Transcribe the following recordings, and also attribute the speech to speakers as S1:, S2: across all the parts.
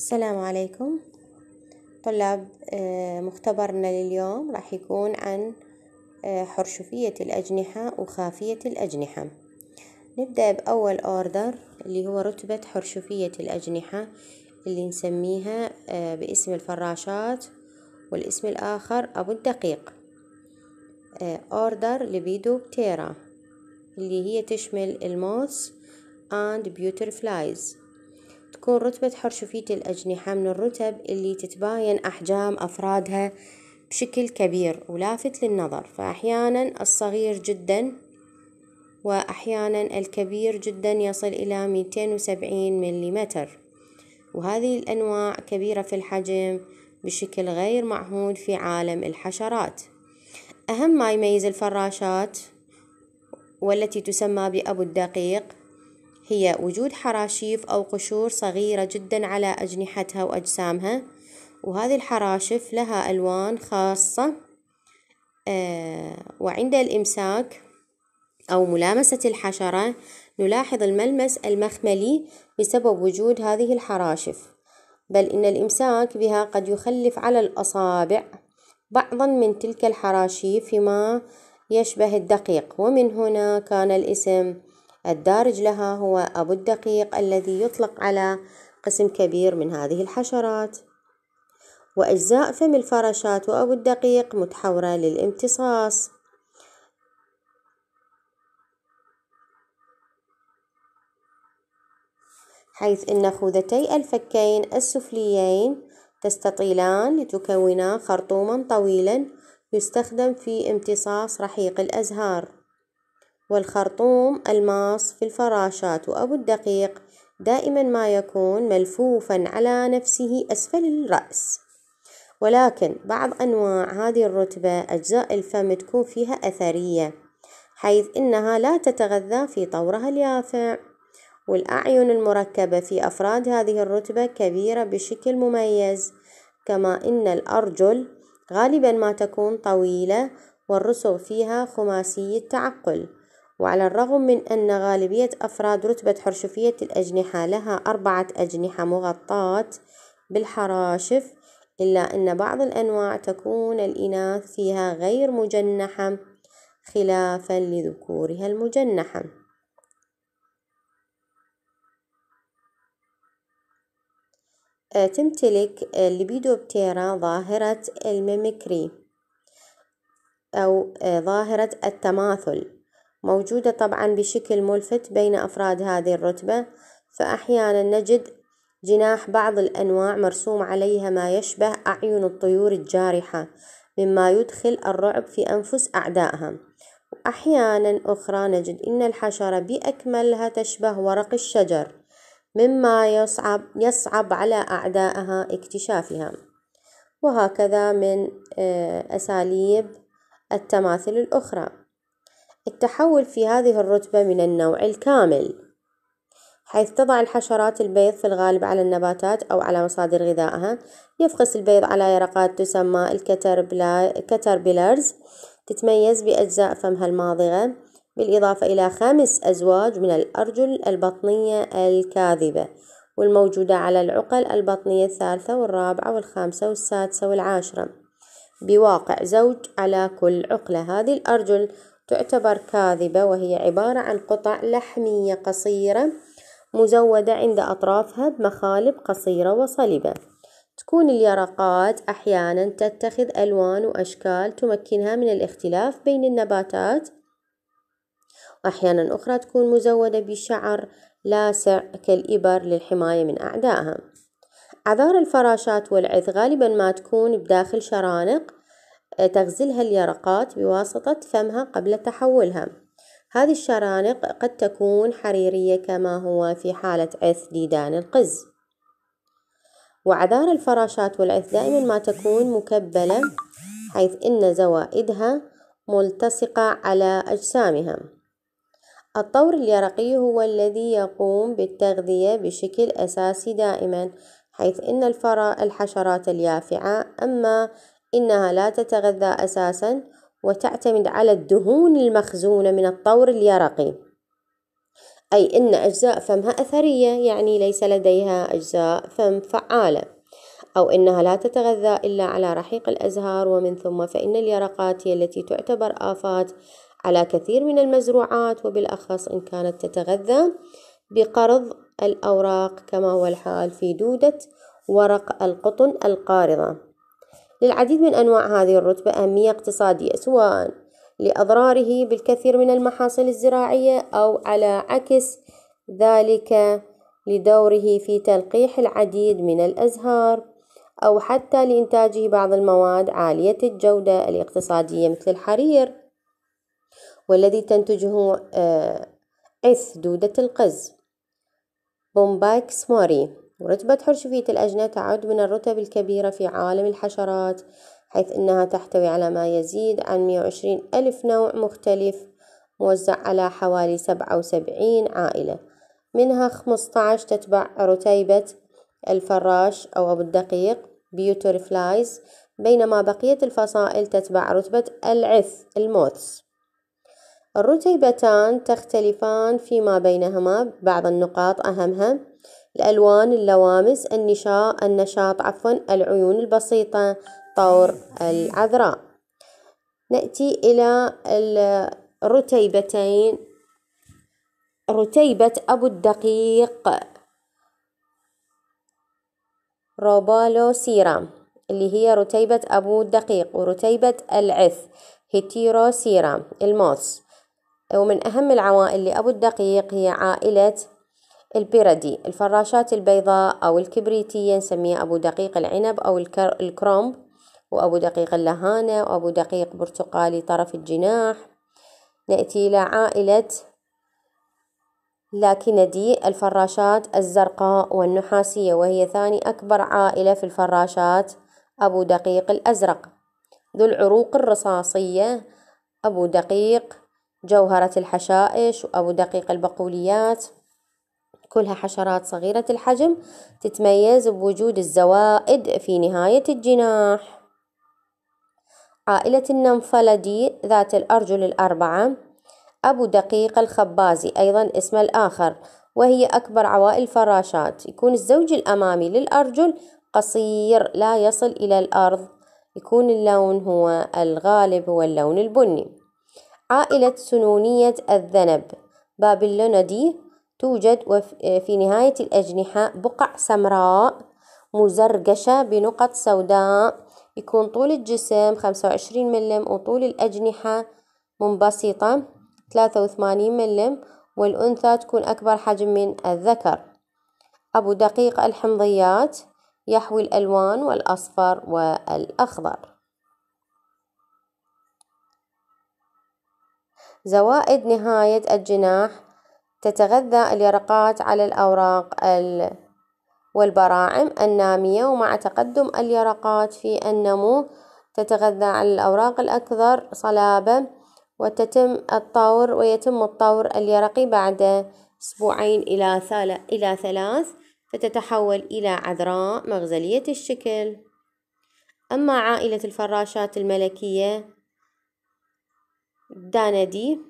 S1: السلام عليكم طلاب آه، مختبرنا لليوم راح يكون عن آه، حرشفية الأجنحة وخافية الأجنحة نبدأ بأول أوردر اللي هو رتبة حرشفية الأجنحة اللي نسميها آه، باسم الفراشات والاسم الآخر أبو الدقيق أوردر لبيدوبتيرا اللي هي تشمل الموس and butterflies تكون رتبة حرشفية الأجنحة من الرتب اللي تتباين أحجام أفرادها بشكل كبير ولافت للنظر فأحيانا الصغير جدا وأحيانا الكبير جدا يصل إلى 270 ملم وهذه الأنواع كبيرة في الحجم بشكل غير معهود في عالم الحشرات أهم ما يميز الفراشات والتي تسمى بأبو الدقيق هي وجود حراشيف أو قشور صغيرة جدا على أجنحتها وأجسامها وهذه الحراشف لها ألوان خاصة آه، وعند الإمساك أو ملامسة الحشرة نلاحظ الملمس المخملي بسبب وجود هذه الحراشف بل إن الإمساك بها قد يخلف على الأصابع بعضا من تلك الحراشيف فيما يشبه الدقيق ومن هنا كان الاسم الدارج لها هو أبو الدقيق الذي يطلق على قسم كبير من هذه الحشرات وأجزاء فم الفراشات وأبو الدقيق متحورة للامتصاص حيث أن خوذتي الفكين السفليين تستطيلان لتكونا خرطوما طويلا يستخدم في امتصاص رحيق الأزهار والخرطوم الماص في الفراشات وأبو الدقيق دائما ما يكون ملفوفا على نفسه أسفل الرأس ولكن بعض أنواع هذه الرتبة أجزاء الفم تكون فيها أثرية حيث إنها لا تتغذى في طورها اليافع والأعين المركبة في أفراد هذه الرتبة كبيرة بشكل مميز كما إن الأرجل غالبا ما تكون طويلة والرسغ فيها خماسي التعقل وعلى الرغم من أن غالبية أفراد رتبة حرشفية الأجنحة لها أربعة أجنحة مغطاة بالحراشف إلا أن بعض الأنواع تكون الإناث فيها غير مجنحة خلافا لذكورها المجنحة آه، تمتلك الليبيدوبتيرا ظاهرة الميمكري أو آه، ظاهرة التماثل موجودة طبعا بشكل ملفت بين أفراد هذه الرتبة فأحيانا نجد جناح بعض الأنواع مرسوم عليها ما يشبه أعين الطيور الجارحة مما يدخل الرعب في أنفس أعدائها وأحيانا أخرى نجد أن الحشرة بأكملها تشبه ورق الشجر مما يصعب, يصعب على أعدائها اكتشافها وهكذا من آه، أساليب التماثل الأخرى التحول في هذه الرتبة من النوع الكامل حيث تضع الحشرات البيض في الغالب على النباتات أو على مصادر غذائها يفقس البيض على يرقات تسمى الكتربيلرز تتميز بأجزاء فمها الماضغة بالإضافة إلى خمس أزواج من الأرجل البطنية الكاذبة والموجودة على العقل البطنية الثالثة والرابعة والخامسة والسادسة والعاشرة بواقع زوج على كل عقلة هذه الأرجل تعتبر كاذبة وهي عبارة عن قطع لحمية قصيرة مزودة عند أطرافها بمخالب قصيرة وصلبة تكون اليرقات أحيانا تتخذ ألوان وأشكال تمكنها من الاختلاف بين النباتات وأحيانا أخرى تكون مزودة بشعر لاسع كالإبر للحماية من أعدائها عذار الفراشات والعث غالبا ما تكون بداخل شرانق أه، تغزلها اليرقات بواسطة فمها قبل تحولها هذه الشرانق قد تكون حريرية كما هو في حالة عث ديدان القز وعذار الفراشات والعث دائما ما تكون مكبلة حيث إن زوائدها ملتصقة على أجسامها الطور اليرقي هو الذي يقوم بالتغذية بشكل أساسي دائما حيث إن الفرا الحشرات اليافعة أما إنها لا تتغذى أساسا وتعتمد على الدهون المخزونة من الطور اليرقي أي إن أجزاء فمها أثرية يعني ليس لديها أجزاء فم فعالة أو إنها لا تتغذى إلا على رحيق الأزهار ومن ثم فإن اليرقات هي التي تعتبر آفات على كثير من المزروعات وبالأخص إن كانت تتغذى بقرض الأوراق كما هو الحال في دودة ورق القطن القارضة للعديد من أنواع هذه الرتبة أهمية اقتصادية سواء لأضراره بالكثير من المحاصيل الزراعية أو على عكس ذلك لدوره في تلقيح العديد من الأزهار أو حتى لإنتاجه بعض المواد عالية الجودة الاقتصادية مثل الحرير والذي تنتجه آه، عث دودة القز بومباكس موري ورتبة حرشفية الأجنة تعد من الرتب الكبيرة في عالم الحشرات حيث أنها تحتوي على ما يزيد عن 120 ألف نوع مختلف موزع على حوالي 77 عائلة منها 15 تتبع رتيبة الفراش أو أبو الدقيق بيوتورفلايز بينما بقية الفصائل تتبع رتبة العث الموتس الرتيبتان تختلفان فيما بينهما بعض النقاط أهمها الألوان اللوامس النشاء النشاط عفوا العيون البسيطة طور العذراء نأتي إلى الرتيبتين رتيبة أبو الدقيق روبالوسيرا اللي هي رتيبة أبو الدقيق ورتيبة العث هيتيروسيرا الموس ومن أهم العوائل لأبو الدقيق هي عائلة البيردي الفراشات البيضاء أو الكبريتية نسميها أبو دقيق العنب أو الكرومب وأبو دقيق اللهانة وأبو دقيق برتقالي طرف الجناح نأتي إلى عائلة لاكندي الفراشات الزرقاء والنحاسية وهي ثاني أكبر عائلة في الفراشات أبو دقيق الأزرق ذو العروق الرصاصية أبو دقيق جوهرة الحشائش وأبو دقيق البقوليات كلها حشرات صغيرة الحجم تتميز بوجود الزوائد في نهاية الجناح عائلة النمفلدي ذات الأرجل الأربعة أبو دقيق الخبازي أيضا اسم الآخر وهي أكبر عوائل الفراشات يكون الزوج الأمامي للأرجل قصير لا يصل إلى الأرض يكون اللون هو الغالب هو اللون البني عائلة سنونية الذنب بابلوندي توجد آه، في نهاية الأجنحة بقع سمراء مزرقشة بنقط سوداء يكون طول الجسم خمسة وعشرين ملم وطول الأجنحة منبسطة ثلاثة وثمانين ملم والأنثى تكون أكبر حجم من الذكر أبو دقيق الحمضيات يحوي الألوان والأصفر والأخضر زوائد نهاية الجناح تتغذى اليرقات على الأوراق ال... والبراعم النامية ومع تقدم اليرقات في النمو تتغذى على الأوراق الأكثر صلابة وتتم الطور ويتم الطور اليرقي بعد أسبوعين إلى, إلى ثلاث فتتحول إلى عذراء مغزلية الشكل أما عائلة الفراشات الملكية داندي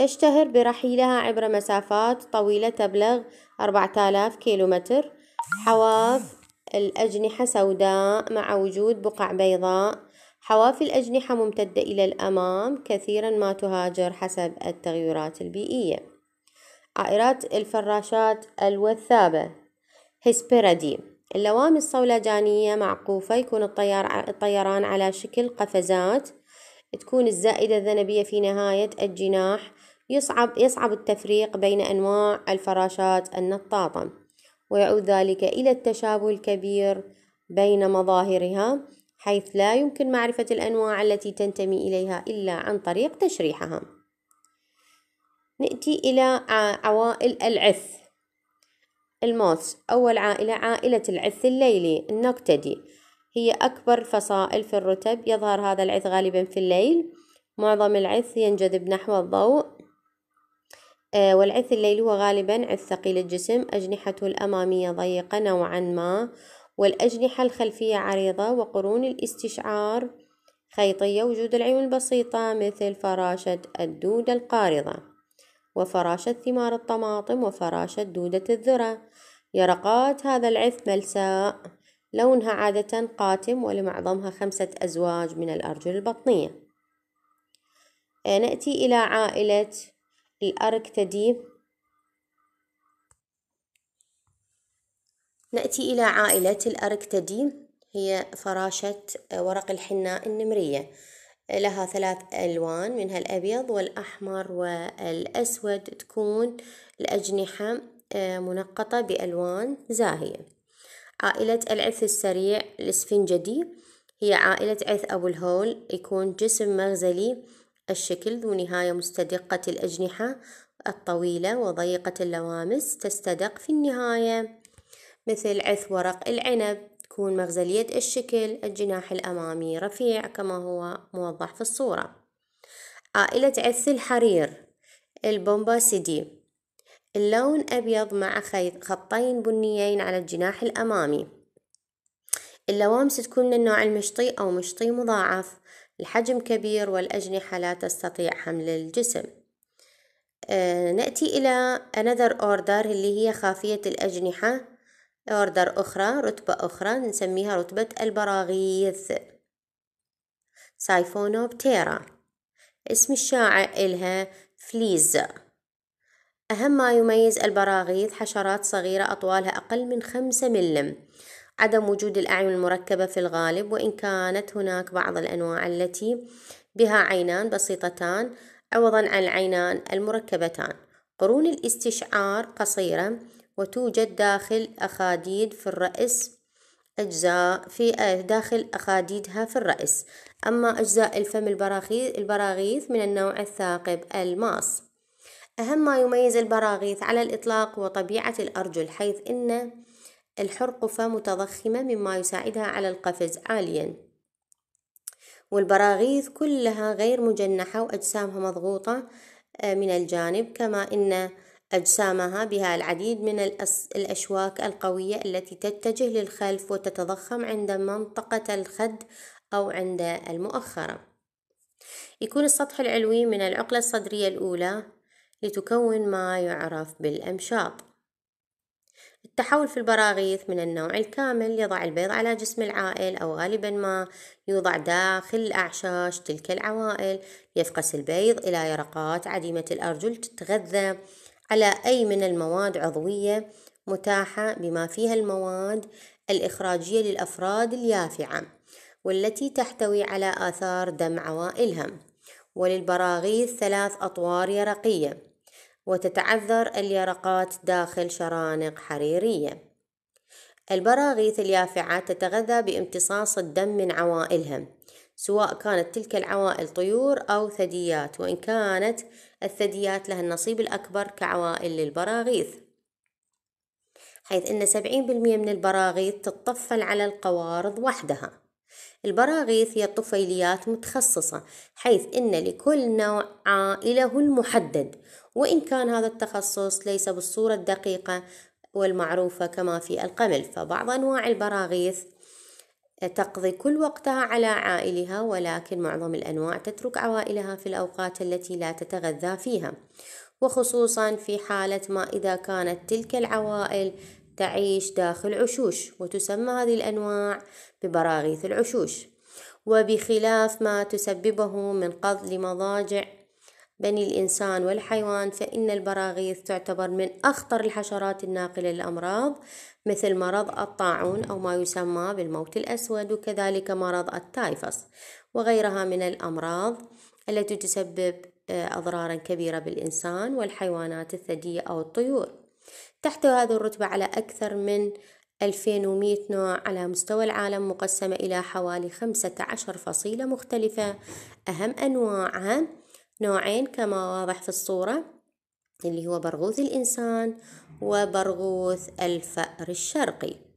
S1: تشتهر برحيلها عبر مسافات طويلة تبلغ 4000 كيلومتر حواف الأجنحة سوداء مع وجود بقع بيضاء حواف الأجنحة ممتدة إلى الأمام كثيرا ما تهاجر حسب التغيرات البيئية عائرات الفراشات الوثابة هسبيرادي اللوام الصولجانية معقوفة يكون الطيار الطيران على شكل قفزات تكون الزائدة الذنبية في نهاية الجناح يصعب يصعب التفريق بين أنواع الفراشات النطاطة ويعود ذلك إلى التشابه الكبير بين مظاهرها حيث لا يمكن معرفة الأنواع التي تنتمي إليها إلا عن طريق تشريحها نأتي إلى عوائل العث الموث أول عائلة عائلة العث الليلي النكتدي هي أكبر الفصائل في الرتب يظهر هذا العث غالبا في الليل معظم العث ينجذب نحو الضوء آه، والعث الليلي غالبا عث ثقيل الجسم أجنحته الأمامية ضيقة نوعا ما والأجنحة الخلفية عريضة وقرون الاستشعار خيطية وجود العيون البسيطة مثل فراشة الدودة القارضة وفراشة ثمار الطماطم وفراشة دودة الذرة يرقات هذا العث ملساء لونها عادة قاتم ولمعظمها خمسة أزواج من الأرجل البطنية آه، نأتي إلى عائلة تديب نأتي إلى عائلة تديب هي فراشة ورق الحناء النمرية لها ثلاث ألوان منها الأبيض والأحمر والأسود تكون الأجنحة آه، منقطة بألوان زاهية عائلة العث السريع الإسفنجدي هي عائلة عث أبو الهول يكون جسم مغزلي الشكل ذو نهاية مستدقة الأجنحة الطويلة وضيقة اللوامس تستدق في النهاية مثل عث ورق العنب تكون مغزلية الشكل الجناح الأمامي رفيع كما هو موضح في الصورة عائلة عث الحرير البومباسيدي اللون أبيض مع خطين بنيين على الجناح الأمامي اللوامس تكون من النوع المشطي أو مشطي مضاعف الحجم كبير والأجنحة لا تستطيع حمل الجسم آه، نأتي إلى another order اللي هي خافية الأجنحة اوردر أخرى رتبة أخرى نسميها رتبة البراغيث سايفونوبتيرا اسم الشائع إلها فليز أهم ما يميز البراغيث حشرات صغيرة أطوالها أقل من خمسة ملم عدم وجود الأعين المركبة في الغالب وإن كانت هناك بعض الأنواع التي بها عينان بسيطتان عوضا عن العينان المركبتان قرون الاستشعار قصيرة وتوجد داخل أخاديد في الرأس أجزاء في داخل أخاديدها في الرأس أما أجزاء الفم البراغيث من النوع الثاقب الماس أهم ما يميز البراغيث على الإطلاق هو طبيعة الأرجل حيث إنه الحرقفة متضخمة مما يساعدها على القفز عاليا والبراغيث كلها غير مجنحة وأجسامها مضغوطة آه، من الجانب كما أن أجسامها بها العديد من الأشواك القوية التي تتجه للخلف وتتضخم عند منطقة الخد أو عند المؤخرة يكون السطح العلوي من العقلة الصدرية الأولى لتكون ما يعرف بالأمشاط التحول في البراغيث من النوع الكامل يضع البيض على جسم العائل أو غالبا ما يوضع داخل أعشاش تلك العوائل يفقس البيض إلى يرقات عديمة الأرجل تتغذى على أي من المواد عضوية متاحة بما فيها المواد الإخراجية للأفراد اليافعة والتي تحتوي على آثار دم عوائلها وللبراغيث ثلاث أطوار يرقية وتتعذر اليرقات داخل شرانق حريرية البراغيث اليافعة تتغذى بامتصاص الدم من عوائلها سواء كانت تلك العوائل طيور أو ثدييات وإن كانت الثدييات لها النصيب الأكبر كعوائل للبراغيث حيث أن 70% من البراغيث تتطفل على القوارض وحدها البراغيث هي طفيليات متخصصة حيث أن لكل نوع عائله المحدد وإن كان هذا التخصص ليس بالصورة الدقيقة والمعروفة كما في القمل فبعض أنواع البراغيث تقضي كل وقتها على عائلها ولكن معظم الأنواع تترك عوائلها في الأوقات التي لا تتغذى فيها وخصوصا في حالة ما إذا كانت تلك العوائل تعيش داخل عشوش وتسمى هذه الأنواع ببراغيث العشوش وبخلاف ما تسببه من قض لمضاجع بني الإنسان والحيوان فإن البراغيث تعتبر من أخطر الحشرات الناقلة للأمراض مثل مرض الطاعون أو ما يسمى بالموت الأسود وكذلك مرض التايفس وغيرها من الأمراض التي تسبب آه، أضرارا كبيرة بالإنسان والحيوانات الثدية أو الطيور تحت هذه الرتبة على أكثر من 2100 نوع على مستوى العالم مقسمة إلى حوالي 15 فصيلة مختلفة أهم أنواعها نوعين كما واضح في الصورة اللي هو برغوث الإنسان وبرغوث الفأر الشرقي